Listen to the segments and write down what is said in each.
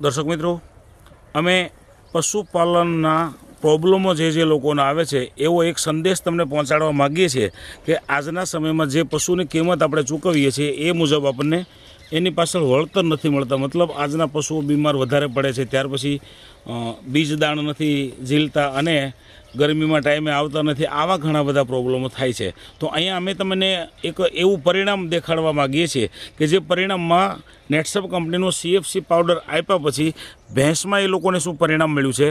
દર્શક મિત્રો અમે પશુપાલનના પ્રોબ્લેમો જે જે લોકોને આવે છે એવો એક સંદેશ તમને પહોંચાડવા માગીએ છીએ કે આજના સમયમાં જે પશુની કિંમત આપણે ચૂકવીએ છીએ એ મુજબ આપણને એની પાછળ વળતર નથી મળતા મતલબ આજના પશુઓ બીમાર વધારે પડે છે ત્યાર પછી બીજદાણ નથી ઝીલતા અને ગરમીમાં ટાઈમે આવતા નથી આવા ઘણા બધા પ્રોબ્લેમો થાય છે તો અહીંયા અમે તમને એક એવું પરિણામ દેખાડવા માગીએ છીએ કે જે પરિણામમાં નેટસપ કંપનીનો સીએફસી પાવડર આપ્યા પછી ભેંસમાં એ લોકોને શું પરિણામ મળ્યું છે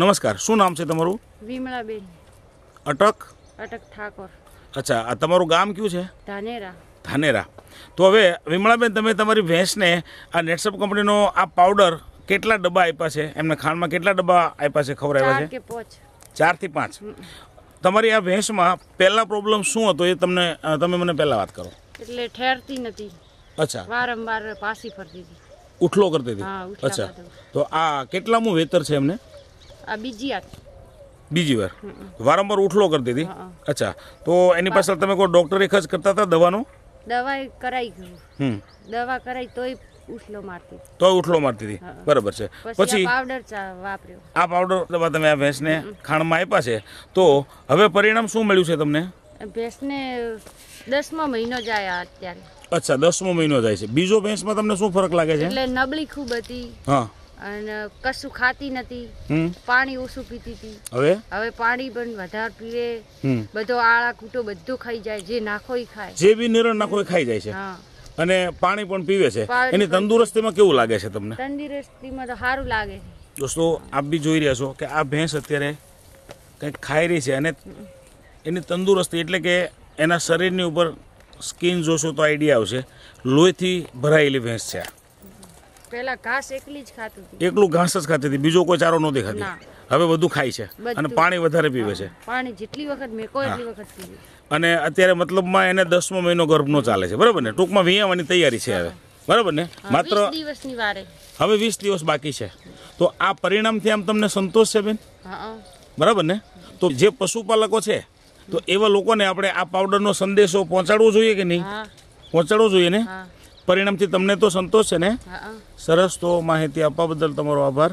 નમસ્કાર શું નામ છે તમારું વિમળાબેન અટક અટક ઠાકોર અચ્છા આ તમારું ગામ કયું છે ધાનેરા ધાનેરા તો હવે વિમળાબેન તમે તમારી ભેંસને આ નેટસપ કંપનીનો આ પાવડર કેટલા ડબ્બા આપ્યા છે એમને ખાંડમાં કેટલા ડબ્બા આપ્યા છે ખવડાવ્યા છે ચારથી પાંચ તમારી આ ભેંસમાં પહેલા પ્રોબ્લેમ શું હતો એ તમને તમે મને પહેલા વાત કરો એટલે ઠેરતી નથી અચ્છા વારંવાર પાસી ફરતી હતી ઉઠલો કરતી હતી અચ્છા તો આ કેટલામું વેતર છે એમને આ બીજી આ બીજી વાર વારંવાર ઉઠલો કરતી હતી અચ્છા તો એની પાછળ તમે કોઈ ડોક્ટરે ખર્ચ કરતા હતા દવાનું દવા કરાઈ દવા કરાઈ તોય ઉઠલો મારતી તો ઉઠલો મારતી હતી બરાબર છે પછી પાવડર વાપર્યો આ પાવડર દવા તમે આ ભેંસને ખાણમાં આપ્યા છે તો હવે પરિણામ શું મળ્યું છે તમને ભેંસને દસમો મહિનો જાય અત્યારે અચ્છા દસમો મહિનો જાય છે બીજો ભેંસમાં તમને શું ફરક લાગે છે એટલે નબળી ખૂબ હતી હા અને કશું ખાતી નથી પાણી ઓછું પીતી હતી હવે હવે પાણી પણ વધારે પીવે બધો આળા કૂટો બધું ખાઈ જાય જે નાખો એ ખાય જે બી નિરણ નાખો એ ખાઈ જાય છે અને પાણી પણ પીવે છે એની તંદુરસ્તીમાં કેવું લાગે છે તમને તંદુરસ્તીમાં તો સારું લાગે છે દોસ્તો આપ બી જોઈ રહ્યા છો કે આ ભેંસ અત્યારે કંઈક ખાઈ રહી છે અને એની તંદુરસ્તી એટલે કે એના શરીરની ઉપર સ્કિન જોશો તો આઈડિયા આવશે લોહીથી ભરાયેલી ભેંસ છે આ પહેલા ઘાસ એકલી જ ખાતી હતી એકલું ઘાસ જ ખાતી હતી બીજો કોઈ ચારો ન દેખાતી હવે બધું ખાય છે અને પાણી વધારે પીવે છે પાણી જેટલી વખત મેકો એટલી વખત પીવે અને અત્યારે મતલબમાં એને દસમો મહિનો ગર્ભનો ચાલે છે બરાબર ને ટૂંકમાં વિયાવાની તૈયારી છે હવે બરાબર ને માત્ર દિવસની વારે હવે વીસ દિવસ બાકી છે તો આ પરિણામથી આમ તમને સંતોષ છે બેન બરાબર ને તો જે પશુપાલકો છે તો એવા લોકોને આપણે આ પાવડરનો સંદેશો પહોંચાડવો જોઈએ કે નહીં પહોંચાડવો જોઈએ ને પરિણામથી તમને તો સંતોષ છે ને સરસ તો માહિતી આપવા બદલ તમારો આભાર